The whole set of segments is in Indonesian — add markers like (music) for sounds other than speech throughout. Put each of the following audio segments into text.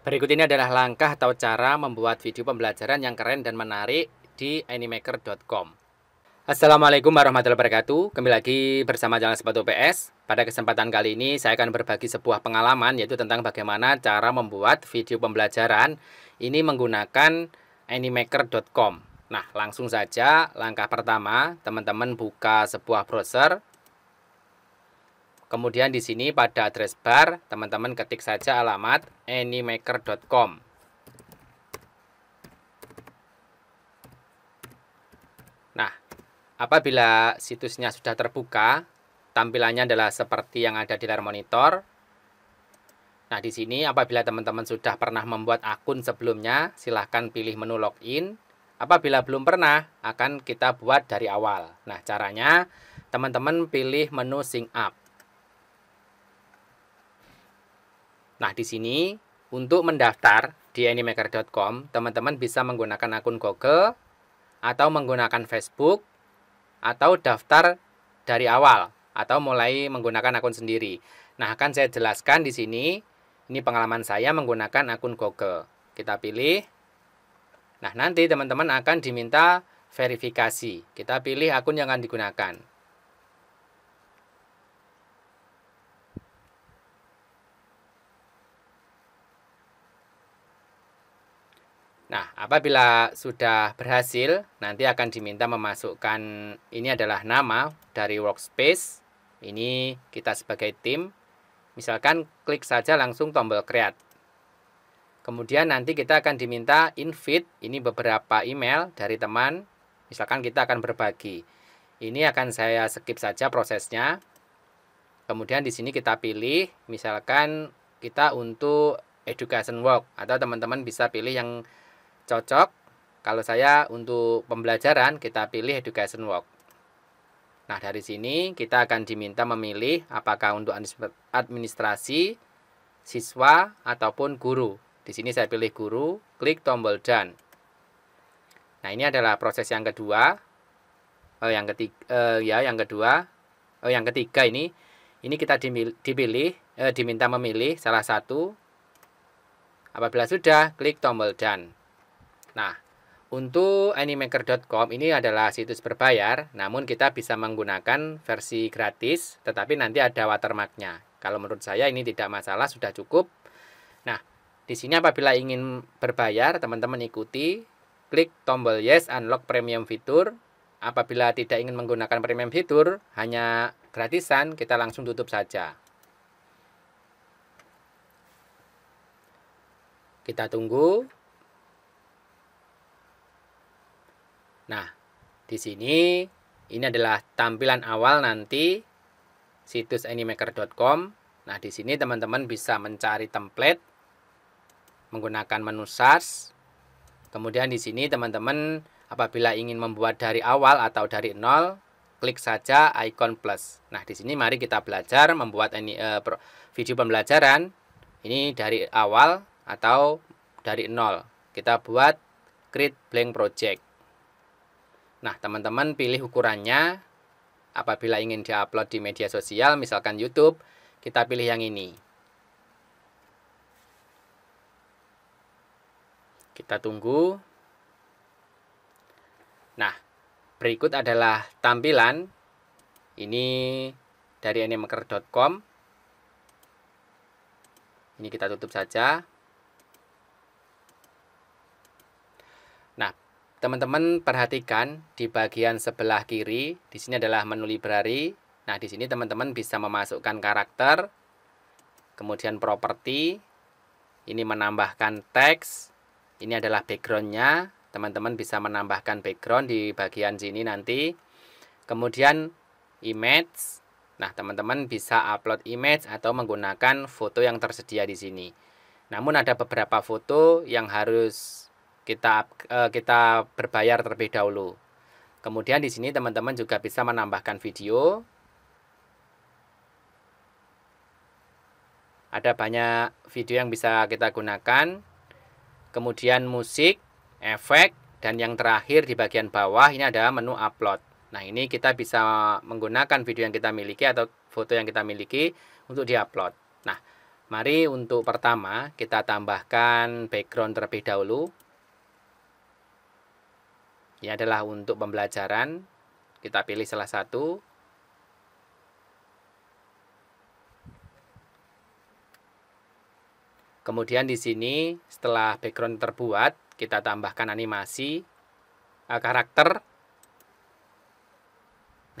Berikut ini adalah langkah atau cara membuat video pembelajaran yang keren dan menarik di animaker.com. Assalamualaikum warahmatullahi wabarakatuh. Kembali lagi bersama Jalan Sepatu PS. Pada kesempatan kali ini saya akan berbagi sebuah pengalaman yaitu tentang bagaimana cara membuat video pembelajaran ini menggunakan animaker.com. Nah, langsung saja langkah pertama, teman-teman buka sebuah browser Kemudian di sini pada address bar, teman-teman ketik saja alamat anymaker.com. Nah, apabila situsnya sudah terbuka, tampilannya adalah seperti yang ada di layar monitor. Nah, di sini apabila teman-teman sudah pernah membuat akun sebelumnya, silahkan pilih menu login. Apabila belum pernah, akan kita buat dari awal. Nah, caranya teman-teman pilih menu sync up. Nah, di sini untuk mendaftar di animaker.com, teman-teman bisa menggunakan akun Google atau menggunakan Facebook atau daftar dari awal atau mulai menggunakan akun sendiri. Nah, akan saya jelaskan di sini. Ini pengalaman saya menggunakan akun Google. Kita pilih. Nah, nanti teman-teman akan diminta verifikasi. Kita pilih akun yang akan digunakan. Nah, apabila sudah berhasil, nanti akan diminta memasukkan ini adalah nama dari workspace. Ini kita sebagai tim. Misalkan klik saja langsung tombol create. Kemudian nanti kita akan diminta invite, ini beberapa email dari teman. Misalkan kita akan berbagi. Ini akan saya skip saja prosesnya. Kemudian di sini kita pilih, misalkan kita untuk education work atau teman-teman bisa pilih yang cocok. Kalau saya untuk pembelajaran kita pilih education work. Nah, dari sini kita akan diminta memilih apakah untuk administrasi, siswa, ataupun guru. Di sini saya pilih guru, klik tombol done. Nah, ini adalah proses yang kedua. Oh, yang ketiga eh, ya, yang kedua. Oh, yang ketiga ini ini kita dipilih eh, diminta memilih salah satu Apabila sudah, klik tombol done. Nah, untuk animaker.com ini adalah situs berbayar, namun kita bisa menggunakan versi gratis, tetapi nanti ada watermarknya. Kalau menurut saya ini tidak masalah, sudah cukup. Nah, di sini apabila ingin berbayar, teman-teman ikuti, klik tombol yes, unlock premium fitur. Apabila tidak ingin menggunakan premium fitur, hanya gratisan, kita langsung tutup saja. Kita tunggu Nah, di sini ini adalah tampilan awal nanti situs animaker.com. Nah, di sini teman-teman bisa mencari template menggunakan menu search. Kemudian di sini teman-teman apabila ingin membuat dari awal atau dari nol, klik saja icon plus. Nah, di sini mari kita belajar membuat ini eh, video pembelajaran ini dari awal atau dari nol. Kita buat create blank project. Nah, teman-teman pilih ukurannya. Apabila ingin diupload di media sosial, misalkan YouTube, kita pilih yang ini. Kita tunggu. Nah, berikut adalah tampilan. Ini dari animaker.com. Ini kita tutup saja. Teman-teman perhatikan di bagian sebelah kiri, di sini adalah menu library. Nah, di sini teman-teman bisa memasukkan karakter, kemudian properti, ini menambahkan teks, ini adalah backgroundnya. Teman-teman bisa menambahkan background di bagian sini nanti. Kemudian image. Nah, teman-teman bisa upload image atau menggunakan foto yang tersedia di sini. Namun ada beberapa foto yang harus kita eh, kita berbayar terlebih dahulu. Kemudian di sini teman-teman juga bisa menambahkan video. Ada banyak video yang bisa kita gunakan. Kemudian musik, efek, dan yang terakhir di bagian bawah ini ada menu upload. Nah ini kita bisa menggunakan video yang kita miliki atau foto yang kita miliki untuk diupload. Nah mari untuk pertama kita tambahkan background terlebih dahulu. Ini adalah untuk pembelajaran. Kita pilih salah satu. Kemudian di sini setelah background terbuat, kita tambahkan animasi eh, karakter.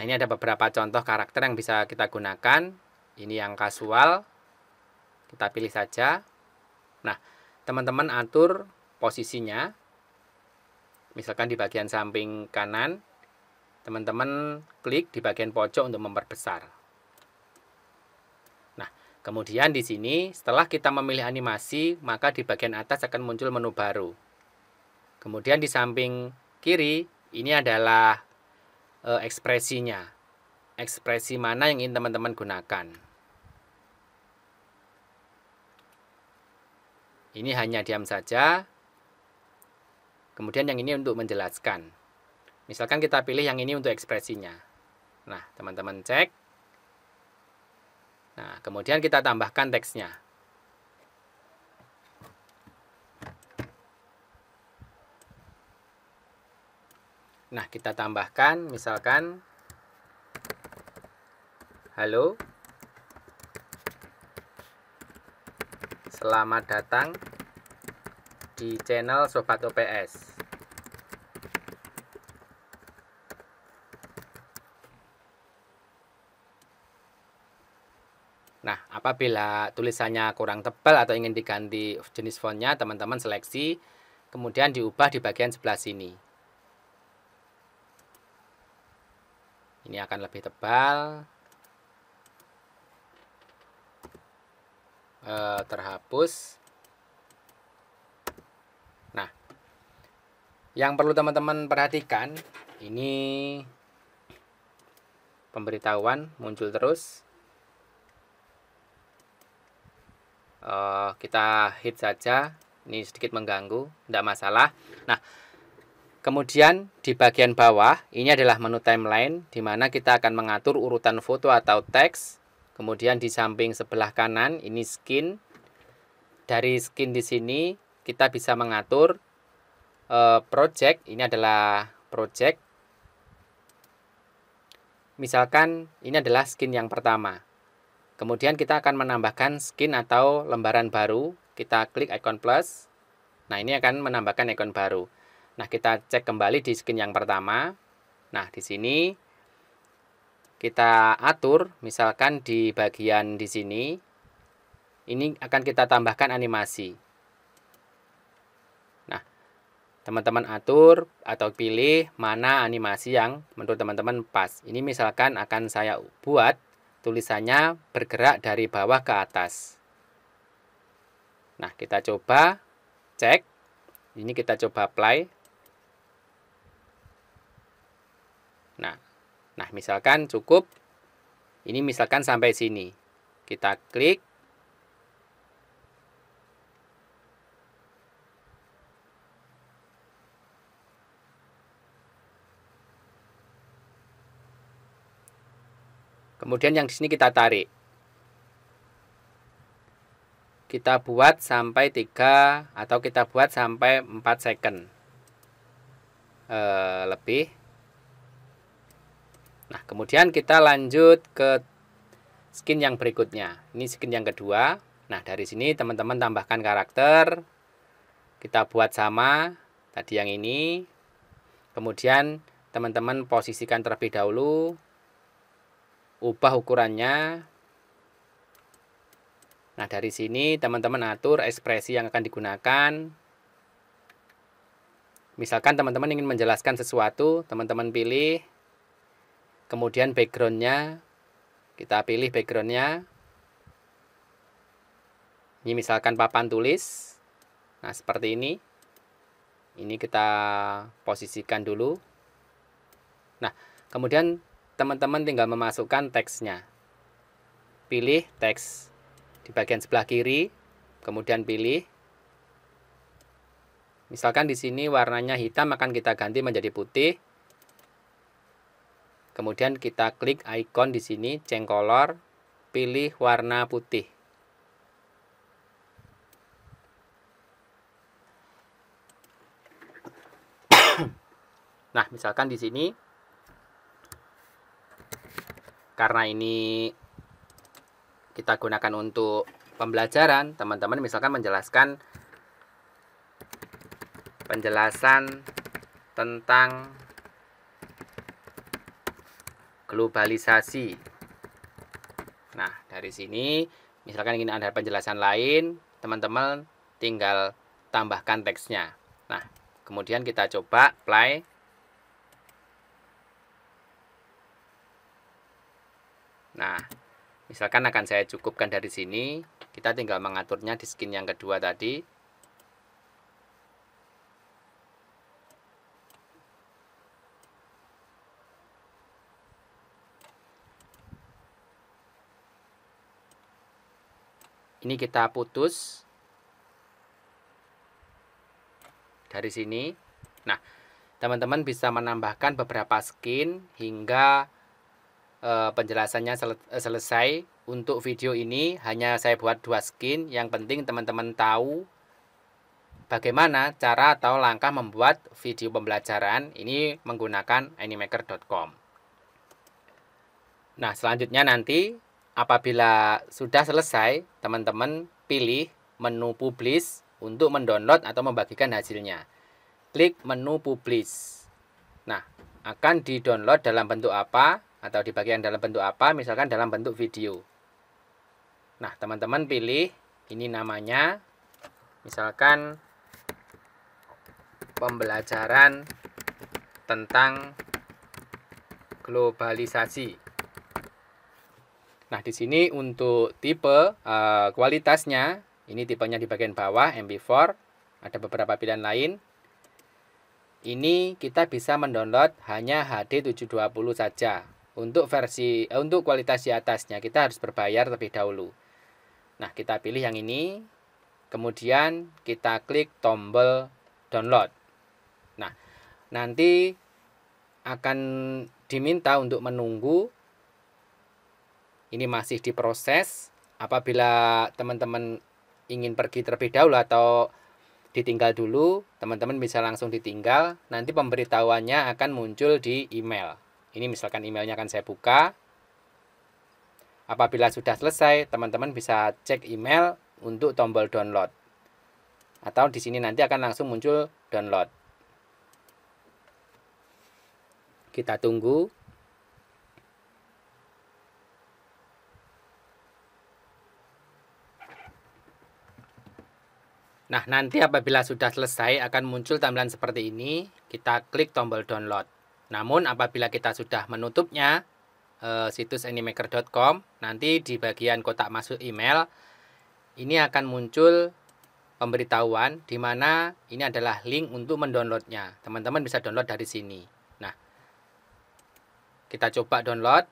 Nah, ini ada beberapa contoh karakter yang bisa kita gunakan. Ini yang kasual. Kita pilih saja. Nah, teman-teman atur posisinya Misalkan di bagian samping kanan, teman-teman klik di bagian pojok untuk memperbesar. Nah, kemudian di sini setelah kita memilih animasi, maka di bagian atas akan muncul menu baru. Kemudian di samping kiri, ini adalah e, ekspresinya. Ekspresi mana yang ingin teman-teman gunakan. Ini hanya diam saja, Kemudian yang ini untuk menjelaskan. Misalkan kita pilih yang ini untuk ekspresinya. Nah, teman-teman cek. Nah, kemudian kita tambahkan teksnya. Nah, kita tambahkan misalkan Halo. Selamat datang di channel Sobat OPS. Nah, apabila tulisannya kurang tebal atau ingin diganti jenis fontnya, teman-teman seleksi, kemudian diubah di bagian sebelah sini. Ini akan lebih tebal. E, terhapus. Nah, yang perlu teman-teman perhatikan, ini pemberitahuan muncul terus Eh, kita hit saja ini sedikit mengganggu tidak masalah nah Kemudian di bagian bawah ini adalah menu timeline di mana kita akan mengatur urutan foto atau teks. Kemudian di samping sebelah kanan ini skin. Dari skin di sini kita bisa mengatur uh, project. Ini adalah project. Misalkan ini adalah skin yang pertama. Kemudian kita akan menambahkan skin atau lembaran baru. Kita klik icon plus. Nah, ini akan menambahkan icon baru. Nah, kita cek kembali di skin yang pertama. Nah, di sini kita atur misalkan di bagian di sini ini akan kita tambahkan animasi. Nah, teman-teman atur atau pilih mana animasi yang menurut teman-teman pas. Ini misalkan akan saya buat tulisannya bergerak dari bawah ke atas. Nah, kita coba cek. Ini kita coba apply. Nah, nah misalkan cukup. Ini misalkan sampai sini. Kita klik. Kemudian yang di sini kita tarik. Kita buat sampai 3 atau kita buat sampai 4 second. E, lebih. Nah, kemudian kita lanjut ke skin yang berikutnya. Ini skin yang kedua. Nah, dari sini teman-teman tambahkan karakter. Kita buat sama tadi yang ini. Kemudian teman-teman posisikan terlebih dahulu ubah ukurannya nah dari sini teman-teman atur ekspresi yang akan digunakan misalkan teman-teman ingin menjelaskan sesuatu teman-teman pilih kemudian backgroundnya kita pilih backgroundnya ini misalkan papan tulis nah seperti ini ini kita posisikan dulu nah kemudian teman-teman tinggal memasukkan teksnya. Pilih teks di bagian sebelah kiri, kemudian pilih. Misalkan di sini warnanya hitam akan kita ganti menjadi putih. Kemudian kita klik icon di sini, change color, pilih warna putih. (coughs) Nah, misalkan di sini karena ini kita gunakan untuk pembelajaran, teman-teman misalkan menjelaskan penjelasan tentang globalisasi. Nah, dari sini misalkan ingin ada penjelasan lain, teman-teman tinggal tambahkan teksnya. Nah, kemudian kita coba play Nah, misalkan akan saya cukupkan dari sini, kita tinggal mengaturnya di skin yang kedua tadi. Ini kita putus dari sini. Nah, teman-teman bisa menambahkan beberapa skin hingga Eh, penjelasannya sel selesai untuk video ini hanya saya buat dua skin yang penting teman-teman tahu bagaimana cara atau langkah membuat video pembelajaran ini menggunakan animaker.com nah selanjutnya nanti apabila sudah selesai teman-teman pilih menu publish untuk mendownload atau membagikan hasilnya klik menu publish nah akan didownload dalam bentuk apa atau di bagian dalam bentuk apa misalkan dalam bentuk video nah teman-teman pilih ini namanya misalkan pembelajaran tentang globalisasi nah di sini untuk tipe e, kualitasnya ini tipenya di bagian bawah MP4 ada beberapa pilihan lain ini kita bisa mendownload hanya HD 720 saja untuk versi eh, untuk kualitas di atasnya kita harus berbayar terlebih dahulu. Nah, kita pilih yang ini. Kemudian kita klik tombol download. Nah, nanti akan diminta untuk menunggu. Ini masih diproses. Apabila teman-teman ingin pergi terlebih dahulu atau ditinggal dulu, teman-teman bisa langsung ditinggal. Nanti pemberitahuannya akan muncul di email. Ini misalkan emailnya akan saya buka. Apabila sudah selesai, teman-teman bisa cek email untuk tombol download. Atau di sini nanti akan langsung muncul download. Kita tunggu. Nah, nanti apabila sudah selesai akan muncul tampilan seperti ini. Kita klik tombol download. Namun apabila kita sudah menutupnya e, situs animaker.com, nanti di bagian kotak masuk email ini akan muncul pemberitahuan di mana ini adalah link untuk mendownloadnya. Teman-teman bisa download dari sini. Nah, kita coba download.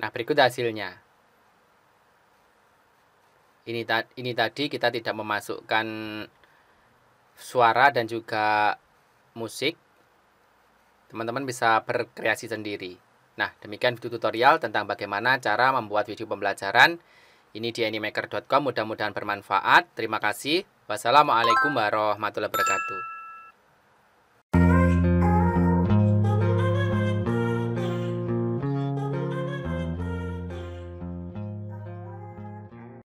Nah, berikut hasilnya ini ta ini tadi kita tidak memasukkan suara dan juga musik teman-teman bisa berkreasi sendiri nah demikian video tutorial tentang bagaimana cara membuat video pembelajaran ini di animaker.com mudah-mudahan bermanfaat terima kasih wassalamualaikum warahmatullahi wabarakatuh